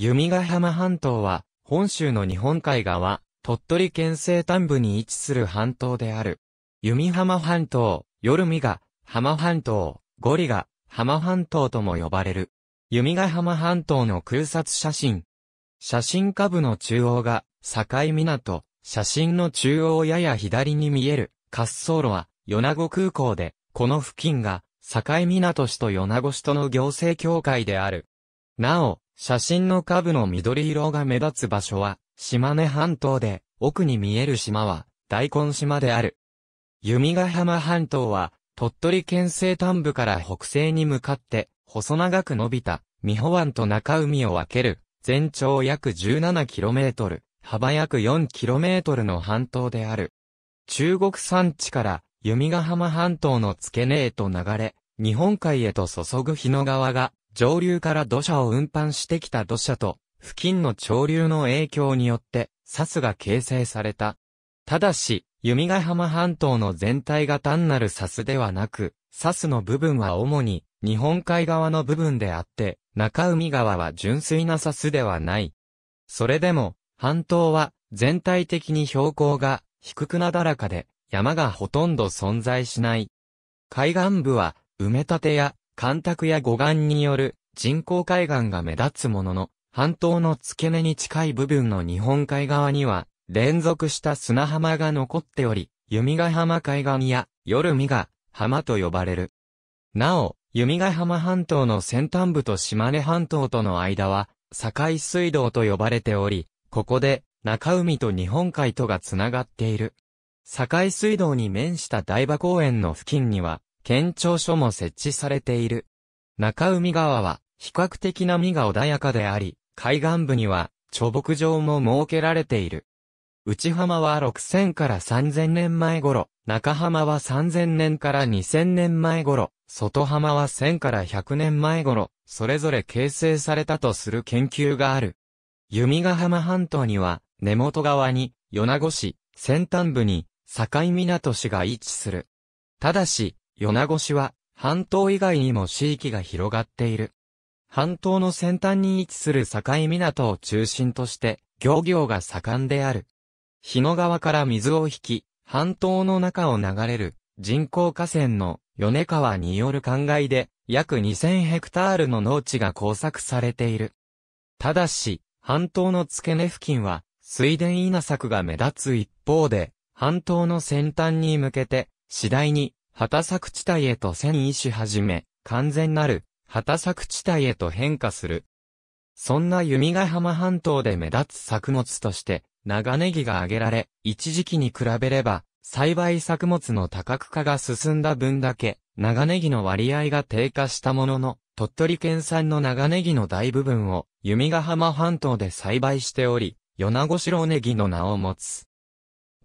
弓ヶ浜半島は、本州の日本海側、鳥取県西端部に位置する半島である。弓浜半島、夜見が浜半島、ゴリが浜半島とも呼ばれる。弓ヶ浜半島の空撮写真。写真下部の中央が境港、写真の中央やや左に見える滑走路は米子空港で、この付近が境港市と米子市との行政境界である。なお、写真の下部の緑色が目立つ場所は、島根半島で、奥に見える島は、大根島である。弓ヶ浜半島は、鳥取県西端部から北西に向かって、細長く伸びた、三保湾と中海を分ける、全長約 17km、幅約 4km の半島である。中国山地から、弓ヶ浜半島の付け根へと流れ、日本海へと注ぐ日野川が、上流から土砂を運搬してきた土砂と、付近の潮流の影響によって、サスが形成された。ただし、弓ヶ浜半島の全体が単なるサスではなく、サスの部分は主に日本海側の部分であって、中海側は純粋なサスではない。それでも、半島は全体的に標高が低くなだらかで、山がほとんど存在しない。海岸部は埋め立てや干拓や護岸による人工海岸が目立つものの、半島の付け根に近い部分の日本海側には、連続した砂浜が残っており、弓ヶ浜海岸や夜見が浜と呼ばれる。なお、弓ヶ浜半島の先端部と島根半島との間は、境水道と呼ばれており、ここで中海と日本海とがつながっている。境水道に面した台場公園の付近には、県庁所も設置されている。中海川は、比較的波が穏やかであり、海岸部には、貯木場も設けられている。内浜は6000から3000年前頃、中浜は3000年から2000年前頃、外浜は1000から100年前頃、それぞれ形成されたとする研究がある。弓ヶ浜半島には、根元側に、米子市、先端部に、境港市が位置する。ただし、米子市は、半島以外にも地域が広がっている。半島の先端に位置する境港を中心として、漁業が盛んである。日野川から水を引き、半島の中を流れる人工河川の米川による灌漑で約2000ヘクタールの農地が耕作されている。ただし、半島の付け根付近は水田稲作が目立つ一方で、半島の先端に向けて次第に畑作地帯へと遷移し始め、完全なる、畑作地帯へと変化する。そんな弓ヶ浜半島で目立つ作物として、長ネギが挙げられ、一時期に比べれば、栽培作物の多角化が進んだ分だけ、長ネギの割合が低下したものの、鳥取県産の長ネギの大部分を、弓ヶ浜半島で栽培しており、米子白ネギの名を持つ。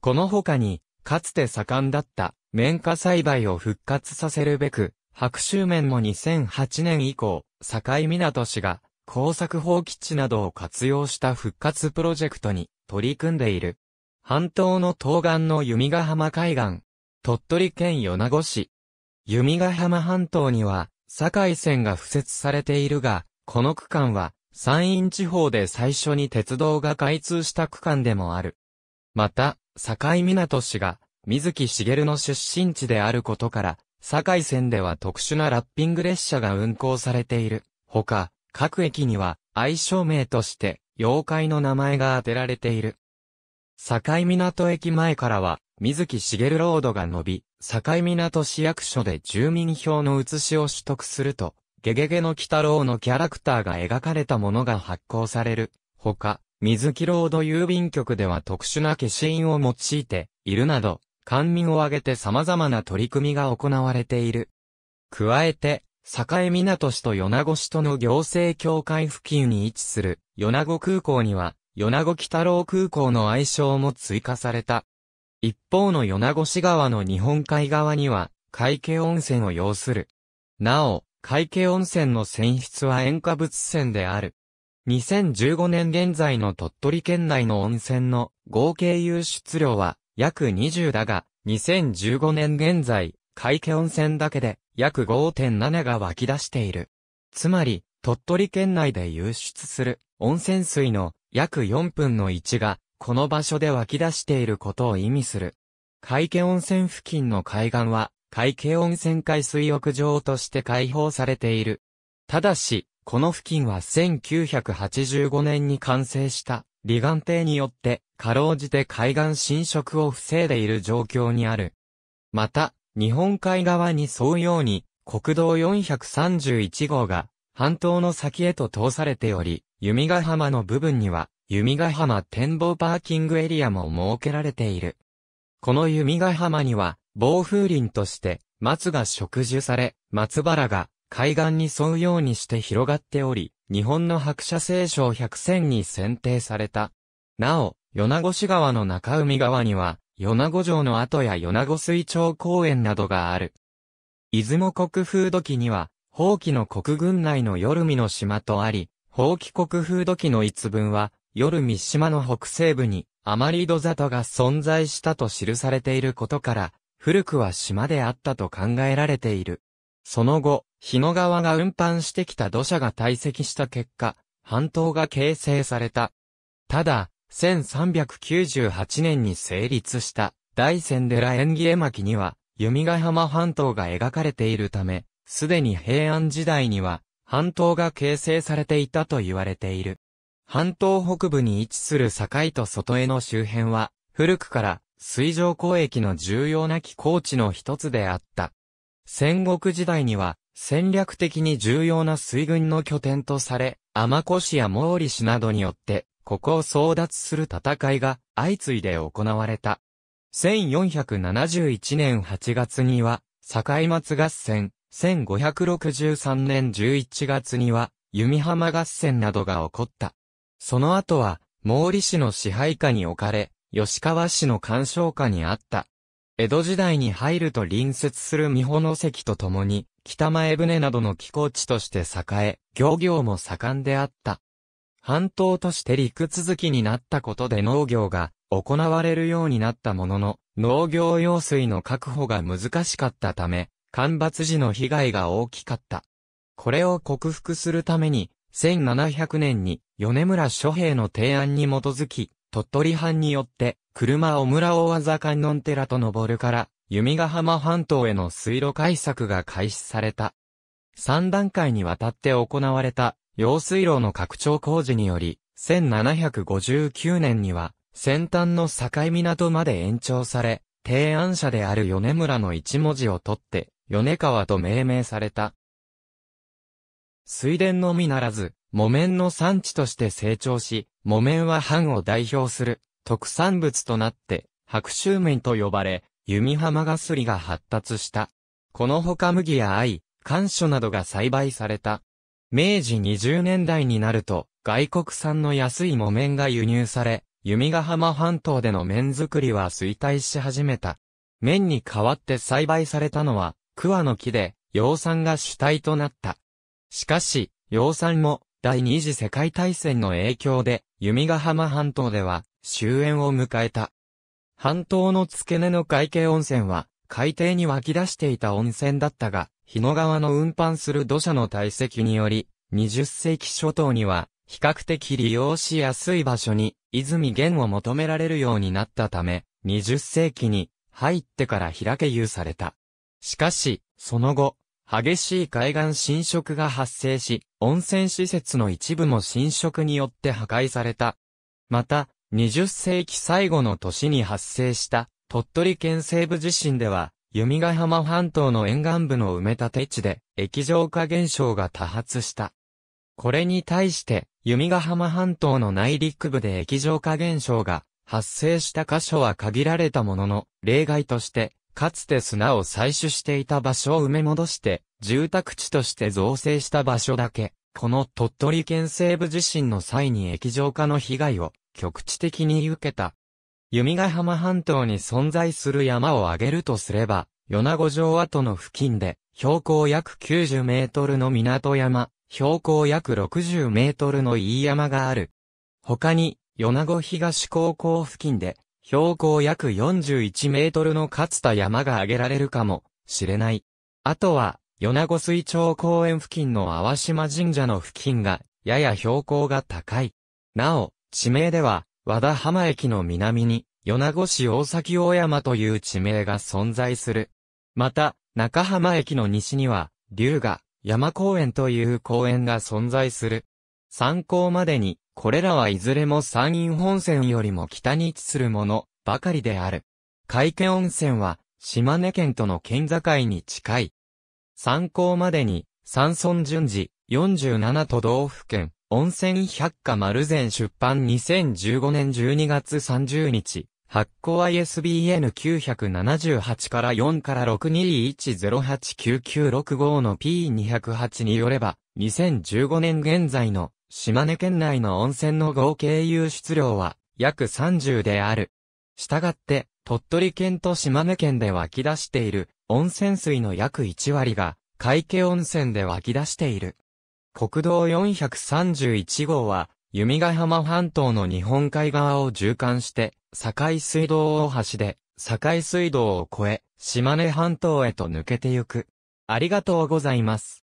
この他に、かつて盛んだった綿花栽培を復活させるべく、白州綿も2008年以降、境港市が工作放棄地などを活用した復活プロジェクトに取り組んでいる。半島の東岸の弓ヶ浜海岸、鳥取県米子市。弓ヶ浜半島には、境線が付設されているが、この区間は、山陰地方で最初に鉄道が開通した区間でもある。また、境港市が、水木しげるの出身地であることから、堺線では特殊なラッピング列車が運行されている。ほか、各駅には愛称名として妖怪の名前が当てられている。境港駅前からは水木しげるロードが伸び、境港市役所で住民票の写しを取得すると、ゲゲゲの鬼太郎のキャラクターが描かれたものが発行される。ほか、水木ロード郵便局では特殊な消印を用いているなど、官民を挙げて様々な取り組みが行われている。加えて、栄港市と米子市との行政境界付近に位置する米子空港には、米子北郎空港の愛称も追加された。一方の米子市側の日本海側には、海景温泉を要する。なお、海景温泉の泉質は塩化物泉である。2015年現在の鳥取県内の温泉の合計湧出量は約20だが、2015年現在、海家温泉だけで約5.7が湧き出している。つまり、鳥取県内で湧出する温泉水の約4分の1が、この場所で湧き出していることを意味する。海家温泉付近の海岸は、海家温泉海水浴場として開放されている。ただし、この付近は1985年に完成した離岸堤によって、かろうじて海岸侵食を防いでいる状況にある。また、日本海側に沿うように、国道431号が、半島の先へと通されており、弓ヶ浜の部分には、弓ヶ浜展望パーキングエリアも設けられている。この弓ヶ浜には、防風林として、松が植樹され、松原が海岸に沿うようにして広がっており、日本の白車聖書100選に選定された。なお、米子市川の中海側には、米子城の跡や米子水町公園などがある。出雲国風土記には、宝器の国軍内の夜見の島とあり、宝器国風土記の一文は、夜見島の北西部に、あまり土里が存在したと記されていることから、古くは島であったと考えられている。その後、日野川が運搬してきた土砂が堆積した結果、半島が形成された。ただ、1398年に成立した大仙寺縁起絵巻には、弓ヶ浜半島が描かれているため、すでに平安時代には、半島が形成されていたと言われている。半島北部に位置する境と外江の周辺は、古くから水上交易の重要な寄港地の一つであった。戦国時代には戦略的に重要な水軍の拠点とされ、天越や毛利氏などによって、ここを争奪する戦いが相次いで行われた。1471年8月には、境松合戦、1563年11月には、弓浜合戦などが起こった。その後は、毛利氏の支配下に置かれ、吉川氏の干渉下にあった。江戸時代に入ると隣接する三保の関と共に、北前船などの寄港地として栄え、漁業も盛んであった。半島として陸続きになったことで農業が行われるようになったものの、農業用水の確保が難しかったため、干ばつ時の被害が大きかった。これを克服するために、1700年に米村諸兵の提案に基づき、鳥取藩によって、車を村大技観音寺と登るから、弓ヶ浜半島への水路開削が開始された。3段階にわたって行われた、用水路の拡張工事により、1759年には、先端の境港まで延長され、提案者である米村の一文字を取って、米川と命名された。水田のみならず、木綿の産地として成長し、木綿は藩を代表する特産物となって、白州綿と呼ばれ、弓浜がすりが発達した。このほか麦や藍、甘薯などが栽培された。明治20年代になると、外国産の安い木綿が輸入され、弓ヶ浜半島での綿作りは衰退し始めた。綿に代わって栽培されたのは、桑の木で、養蚕が主体となった。しかし、養蚕も、第二次世界大戦の影響で、弓ヶ浜半島では終焉を迎えた。半島の付け根の海景温泉は、海底に湧き出していた温泉だったが、日野川の運搬する土砂の堆積により、20世紀初頭には、比較的利用しやすい場所に、泉源を求められるようになったため、20世紀に入ってから開け湯された。しかし、その後、激しい海岸浸食が発生し、温泉施設の一部も浸食によって破壊された。また、20世紀最後の年に発生した鳥取県西部地震では、弓ヶ浜半島の沿岸部の埋め立て地で液状化現象が多発した。これに対して、弓ヶ浜半島の内陸部で液状化現象が発生した箇所は限られたものの、例外として、かつて砂を採取していた場所を埋め戻して、住宅地として造成した場所だけ、この鳥取県西部地震の際に液状化の被害を局地的に受けた。弓ヶ浜半島に存在する山を挙げるとすれば、米子城跡の付近で、標高約90メートルの港山、標高約60メートルの飯山がある。他に、米子東高校付近で、標高約41メートルのかつた山が挙げられるかもしれない。あとは、米子水町公園付近の淡島神社の付近が、やや標高が高い。なお、地名では、和田浜駅の南に、米子市大崎大山という地名が存在する。また、中浜駅の西には、龍河、山公園という公園が存在する。参考までに、これらはいずれも山陰本線よりも北に位置するものばかりである。海家温泉は、島根県との県境に近い。参考までに、山村順次、47都道府県、温泉百科丸善出版2015年12月30日、発行 ISBN978 から4から62108996 5の P208 によれば、2015年現在の島根県内の温泉の合計湧出量は約30である。したがって、鳥取県と島根県で湧き出している温泉水の約1割が、海家温泉で湧き出している。国道431号は、弓ヶ浜半島の日本海側を縦貫して、境水道大橋で、境水道を越え、島根半島へと抜けてゆく。ありがとうございます。